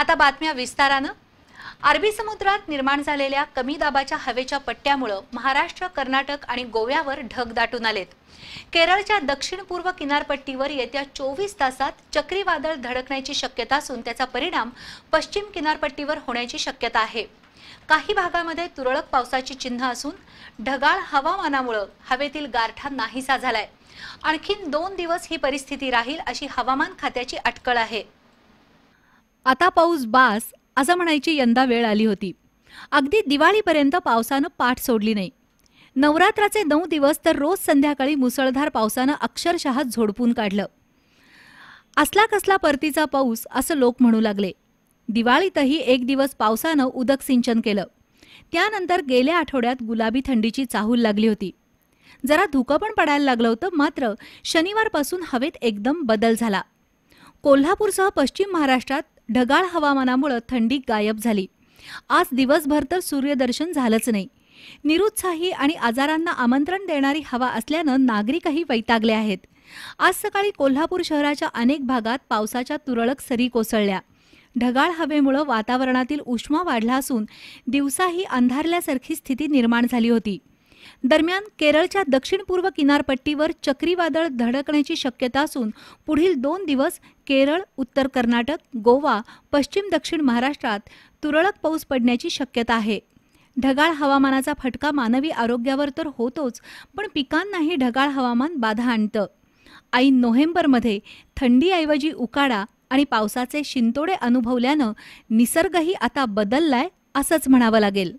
आता बातम्या विस्तारानं अरबी समुद्रात निर्माण झालेल्या कमी दाबाच्या हवेच्या पट्ट्यामुळं महाराष्ट्र कर्नाटक आणि गोव्यावर ढग दाटून आलेत केरळच्या दक्षिण पूर्व किनारपट्टीवर येत्या चोवीस तासात चक्रीवादळ धडकण्याची शक्यता असून त्याचा परिणाम पश्चिम किनारपट्टीवर होण्याची शक्यता आहे काही भागामध्ये तुरळक पावसाची चिन्ह असून ढगाळ हवामानामुळं हवेतील गारठा नाहीसा झालाय आणखीन दोन दिवस ही परिस्थिती राहील अशी हवामान खात्याची अटकळ आहे आता पाऊस बास असं म्हणायची यंदा वेळ आली होती अगदी दिवाळीपर्यंत पावसानं पाठ सोडली नाही नवरात्राचे नऊ दिवस तर रोज संध्याकाळी मुसळधार पावसानं अक्षरशः झोडपून काढलं असला कसला परतीचा पाऊस असं लोक म्हणू लागले दिवाळीतही एक दिवस पावसानं उदक सिंचन केलं त्यानंतर गेल्या आठवड्यात गुलाबी थंडीची चाहूल लागली होती जरा धुकं पण पडायला लागलं होतं मात्र शनिवारपासून हवेत एकदम बदल झाला कोल्हापूरसह पश्चिम महाराष्ट्रात ढगाळ हवामानामुळं थंडी गायब झाली आज दिवसभर तर सूर्यदर्शन झालंच नाही निरुत्साही आणि आजारांना आमंत्रण देणारी हवा असल्यानं नागरिकही वैतागले आहेत आज सकाळी कोल्हापूर शहराच्या अनेक भागात पावसाच्या तुरळक सरी कोसळल्या ढगाळ हवेमुळं वातावरणातील उष्मा वाढला असून दिवसाही अंधारल्यासारखी स्थिती निर्माण झाली होती दरम्यान केरळच्या दक्षिण पूर्व किनारपट्टीवर चक्रीवादळ धडकण्याची शक्यता असून पुढील दोन दिवस केरळ उत्तर कर्नाटक गोवा पश्चिम दक्षिण महाराष्ट्रात तुरळक पाऊस पडण्याची शक्यता आहे ढगाळ हवामानाचा फटका मानवी आरोग्यावर तर होतोच पण पिकांनाही ढगाळ हवामान बाधा आणतं ऐन नोव्हेंबरमध्ये थंडीऐवजी उकाडा आणि पावसाचे शिंतोडे अनुभवल्यानं निसर्गही आता बदललाय असंच म्हणावं लागेल